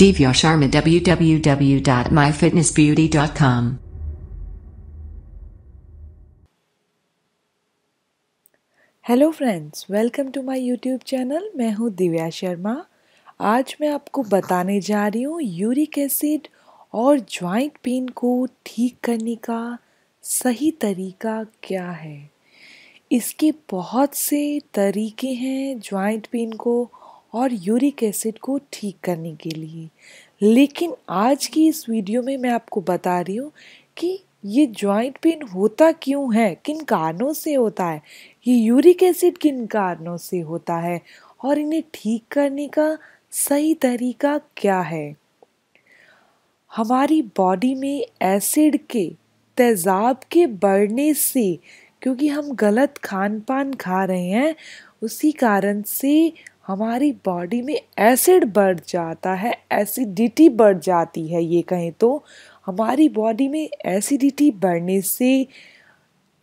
Divya Sharma www.myfitnessbeauty.com hello friends welcome to my YouTube channel मैं हूं दिव्या शर्मा आज मैं आपको बताने जा रही हूं यूरिक एसिड और ज्वाइंट पेन को ठीक करने का सही तरीका क्या है इसके बहुत से तरीके हैं ज्वाइंट पेन को और यूरिक एसिड को ठीक करने के लिए लेकिन आज की इस वीडियो में मैं आपको बता रही हूँ कि ये जॉइंट पेन होता क्यों है किन कारणों से होता है ये यूरिक एसिड किन कारणों से होता है और इन्हें ठीक करने का सही तरीका क्या है हमारी बॉडी में एसिड के तेज़ाब के बढ़ने से क्योंकि हम गलत खान पान खा रहे हैं उसी कारण से हमारी बॉडी में एसिड बढ़ जाता है एसिडिटी बढ़ जाती है ये कहें तो हमारी बॉडी में एसिडिटी बढ़ने से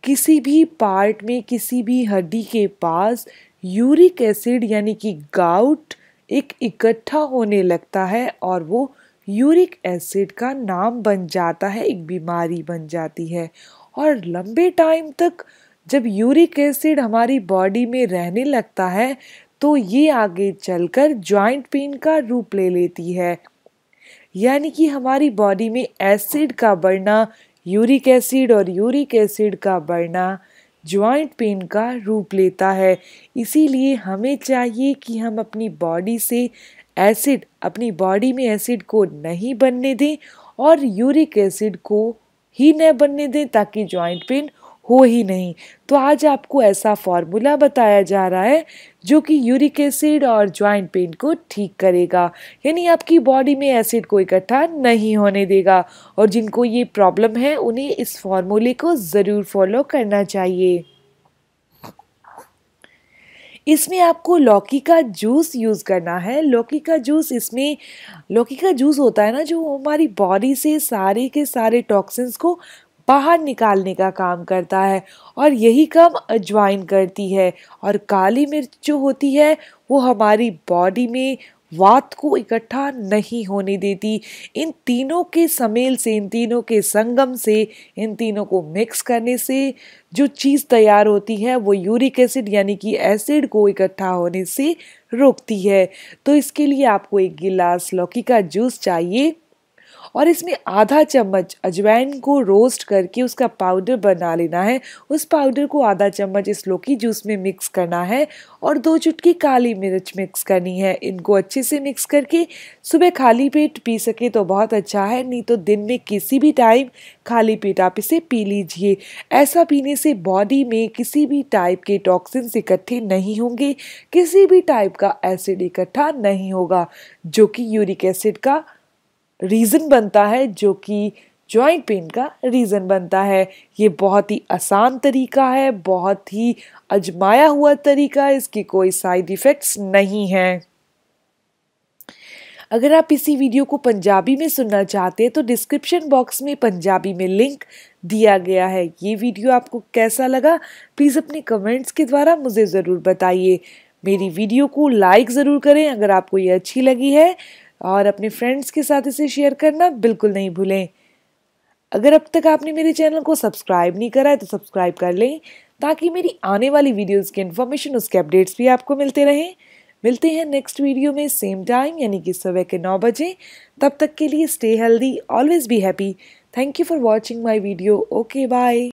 किसी भी पार्ट में किसी भी हड्डी के पास यूरिक एसिड यानी कि गाउट एक इकट्ठा होने लगता है और वो यूरिक एसिड का नाम बन जाता है एक बीमारी बन जाती है और लंबे टाइम तक जब यूरिक एसिड हमारी बॉडी में रहने लगता है तो ये आगे चलकर जॉइंट पेन का रूप ले लेती है यानी कि हमारी बॉडी में एसिड का बढ़ना यूरिक एसिड और यूरिक एसिड का बढ़ना जॉइंट पेन का रूप लेता है इसीलिए हमें चाहिए कि हम अपनी बॉडी से एसिड अपनी बॉडी में एसिड को नहीं बनने दें और यूरिक एसिड को ही न बनने दें ताकि जॉइंट पेन हो ही नहीं तो आज आपको ऐसा फॉर्मूला बताया जा रहा है जो कि यूरिक एसिड और ज्वाइंट पेन को ठीक करेगा यानी आपकी बॉडी में एसिड को इकट्ठा नहीं होने देगा और जिनको ये प्रॉब्लम है उन्हें इस फॉर्मूले को ज़रूर फॉलो करना चाहिए इसमें आपको लौकी का जूस यूज़ करना है लौकी का जूस इसमें लौकी का जूस होता है ना जो हमारी बॉडी से सारे के सारे टॉक्सिन्स को बाहर निकालने का काम करता है और यही काम अजवाइन करती है और काली मिर्च जो होती है वो हमारी बॉडी में वात को इकट्ठा नहीं होने देती इन तीनों के समेल से इन तीनों के संगम से इन तीनों को मिक्स करने से जो चीज़ तैयार होती है वो यूरिक एसिड यानी कि एसिड को इकट्ठा होने से रोकती है तो इसके लिए आपको एक गिलास लौकी का जूस चाहिए और इसमें आधा चम्मच अजवाइन को रोस्ट करके उसका पाउडर बना लेना है उस पाउडर को आधा चम्मच इस लौकी जूस में मिक्स करना है और दो चुटकी काली मिर्च मिक्स करनी है इनको अच्छे से मिक्स करके सुबह खाली पेट पी सके तो बहुत अच्छा है नहीं तो दिन में किसी भी टाइम खाली पेट आप इसे पी लीजिए ऐसा पीने से बॉडी में किसी भी टाइप के टॉक्सिन इकट्ठे नहीं होंगे किसी भी टाइप का एसिड इकट्ठा नहीं होगा जो कि यूरिक एसिड का रीज़न बनता है जो कि जॉइंट पेन का रीज़न बनता है ये बहुत ही आसान तरीका है बहुत ही अजमाया हुआ तरीका इसकी कोई साइड इफ़ेक्ट्स नहीं है अगर आप इसी वीडियो को पंजाबी में सुनना चाहते हैं तो डिस्क्रिप्शन बॉक्स में पंजाबी में लिंक दिया गया है ये वीडियो आपको कैसा लगा प्लीज़ अपने कमेंट्स के द्वारा मुझे ज़रूर बताइए मेरी वीडियो को लाइक ज़रूर करें अगर आपको ये अच्छी लगी है और अपने फ्रेंड्स के साथ इसे शेयर करना बिल्कुल नहीं भूलें अगर अब तक आपने मेरे चैनल को सब्सक्राइब नहीं करा है तो सब्सक्राइब कर लें ताकि मेरी आने वाली वीडियोस की इन्फॉर्मेशन उसके अपडेट्स भी आपको मिलते रहें मिलते हैं नेक्स्ट वीडियो में सेम टाइम यानी कि सुबह के नौ बजे तब तक के लिए stay healthy always be happy thank you for watching my video okay bye